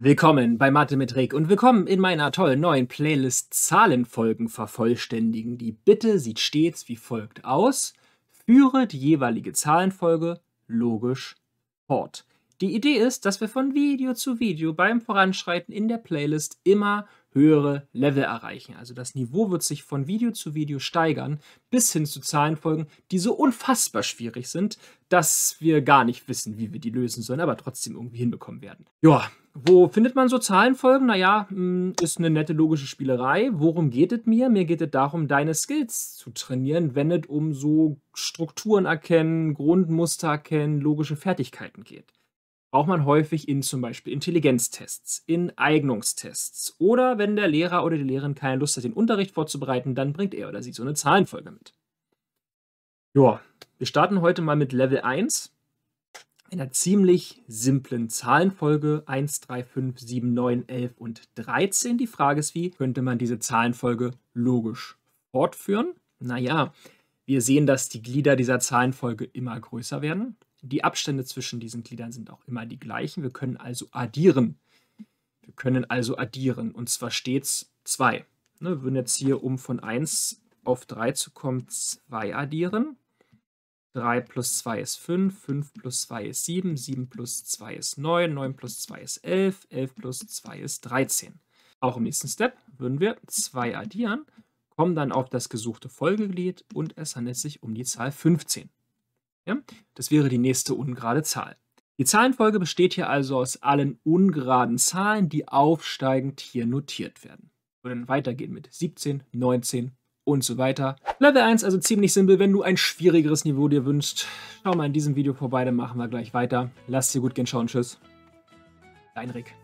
Willkommen bei Mathe mit Rick und willkommen in meiner tollen neuen Playlist Zahlenfolgen vervollständigen. Die Bitte sieht stets wie folgt aus. Führe die jeweilige Zahlenfolge logisch fort. Die Idee ist, dass wir von Video zu Video beim Voranschreiten in der Playlist immer höhere Level erreichen. Also das Niveau wird sich von Video zu Video steigern, bis hin zu Zahlenfolgen, die so unfassbar schwierig sind, dass wir gar nicht wissen, wie wir die lösen sollen, aber trotzdem irgendwie hinbekommen werden. Ja, wo findet man so Zahlenfolgen? Naja, mm, ist eine nette logische Spielerei. Worum geht es mir? Mir geht es darum, deine Skills zu trainieren, wenn es um so Strukturen erkennen, Grundmuster erkennen, logische Fertigkeiten geht braucht man häufig in zum Beispiel Intelligenztests, in Eignungstests oder wenn der Lehrer oder die Lehrerin keine Lust hat, den Unterricht vorzubereiten, dann bringt er oder sie so eine Zahlenfolge mit. Joa, wir starten heute mal mit Level 1, einer ziemlich simplen Zahlenfolge 1, 3, 5, 7, 9, 11 und 13. Die Frage ist, wie könnte man diese Zahlenfolge logisch fortführen? Naja, wir sehen, dass die Glieder dieser Zahlenfolge immer größer werden die Abstände zwischen diesen Gliedern sind auch immer die gleichen. Wir können also addieren. Wir können also addieren und zwar stets 2. Ne, wir würden jetzt hier, um von 1 auf 3 zu kommen, 2 addieren. 3 plus 2 ist 5, 5 plus 2 ist 7, 7 plus 2 ist 9, 9 plus 2 ist 11, 11 plus 2 ist 13. Auch im nächsten Step würden wir 2 addieren, kommen dann auf das gesuchte Folgeglied und es handelt sich um die Zahl 15. Ja? Das wäre die nächste ungerade Zahl. Die Zahlenfolge besteht hier also aus allen ungeraden Zahlen, die aufsteigend hier notiert werden. Und dann weitergehen mit 17, 19 und so weiter. Level 1 also ziemlich simpel, wenn du ein schwierigeres Niveau dir wünschst. Schau mal in diesem Video vorbei, dann machen wir gleich weiter. Lass dir gut gehen, schauen, tschüss. Dein Rick.